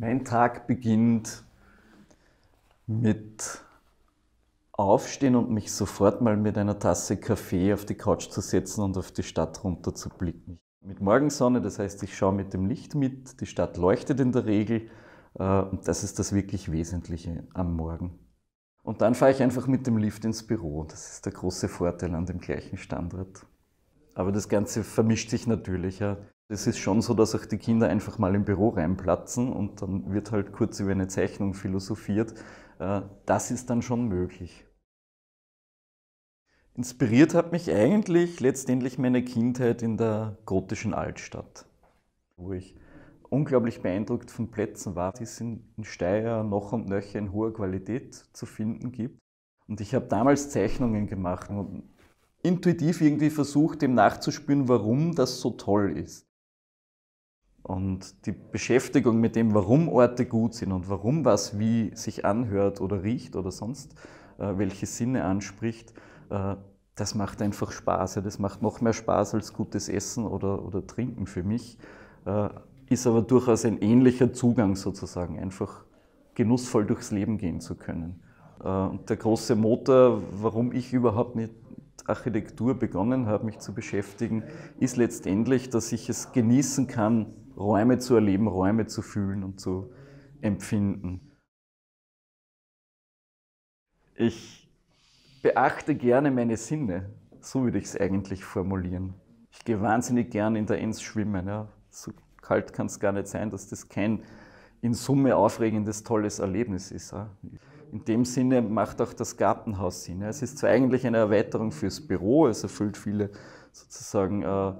Mein Tag beginnt mit Aufstehen und mich sofort mal mit einer Tasse Kaffee auf die Couch zu setzen und auf die Stadt runter zu blicken. Mit Morgensonne, das heißt, ich schaue mit dem Licht mit, die Stadt leuchtet in der Regel äh, und das ist das wirklich Wesentliche am Morgen. Und dann fahre ich einfach mit dem Lift ins Büro. Das ist der große Vorteil an dem gleichen Standort. Aber das Ganze vermischt sich natürlich. Ja. Es ist schon so, dass auch die Kinder einfach mal im Büro reinplatzen und dann wird halt kurz über eine Zeichnung philosophiert. Äh, das ist dann schon möglich. Inspiriert hat mich eigentlich letztendlich meine Kindheit in der gotischen Altstadt, wo ich unglaublich beeindruckt von Plätzen war, die es in Steyr noch und nöcher in hoher Qualität zu finden gibt. Und ich habe damals Zeichnungen gemacht und intuitiv irgendwie versucht, dem nachzuspüren, warum das so toll ist. Und die Beschäftigung mit dem, warum Orte gut sind und warum was wie sich anhört oder riecht oder sonst äh, welche Sinne anspricht, äh, das macht einfach Spaß. Ja, das macht noch mehr Spaß als gutes Essen oder, oder Trinken für mich. Äh, ist aber durchaus ein ähnlicher Zugang sozusagen, einfach genussvoll durchs Leben gehen zu können. Äh, und der große Motor, warum ich überhaupt nicht Architektur begonnen habe, mich zu beschäftigen, ist letztendlich, dass ich es genießen kann, Räume zu erleben, Räume zu fühlen und zu empfinden. Ich beachte gerne meine Sinne, so würde ich es eigentlich formulieren. Ich gehe wahnsinnig gern in der Enz schwimmen. Ja. So kalt kann es gar nicht sein, dass das kein in Summe aufregendes, tolles Erlebnis ist. Ja in dem Sinne macht auch das Gartenhaus Sinn. Es ist zwar eigentlich eine Erweiterung fürs Büro, es erfüllt viele sozusagen äh,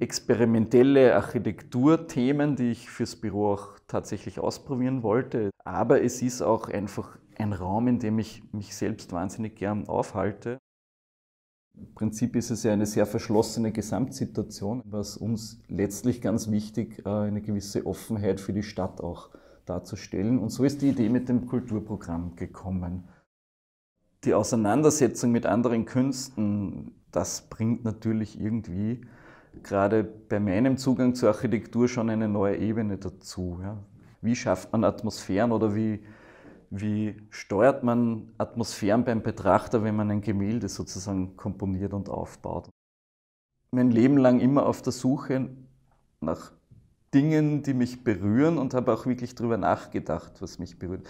experimentelle Architekturthemen, die ich fürs Büro auch tatsächlich ausprobieren wollte. Aber es ist auch einfach ein Raum, in dem ich mich selbst wahnsinnig gern aufhalte. Im Prinzip ist es ja eine sehr verschlossene Gesamtsituation, was uns letztlich ganz wichtig äh, eine gewisse Offenheit für die Stadt auch darzustellen. Und so ist die Idee mit dem Kulturprogramm gekommen. Die Auseinandersetzung mit anderen Künsten, das bringt natürlich irgendwie gerade bei meinem Zugang zur Architektur schon eine neue Ebene dazu. Ja. Wie schafft man Atmosphären oder wie, wie steuert man Atmosphären beim Betrachter, wenn man ein Gemälde sozusagen komponiert und aufbaut? Mein Leben lang immer auf der Suche nach Dingen, die mich berühren und habe auch wirklich darüber nachgedacht, was mich berührt.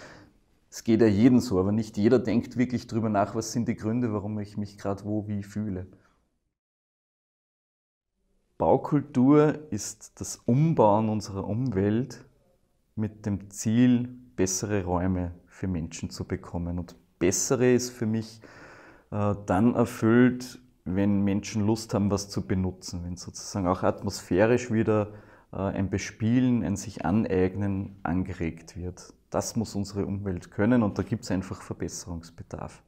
Es geht ja jedem so, aber nicht jeder denkt wirklich darüber nach, was sind die Gründe, warum ich mich gerade wo wie fühle. Baukultur ist das Umbauen unserer Umwelt mit dem Ziel, bessere Räume für Menschen zu bekommen. Und bessere ist für mich äh, dann erfüllt, wenn Menschen Lust haben, was zu benutzen, wenn sozusagen auch atmosphärisch wieder äh, ein Bespielen, ein sich aneignen angeregt wird. Das muss unsere Umwelt können und da gibt es einfach Verbesserungsbedarf.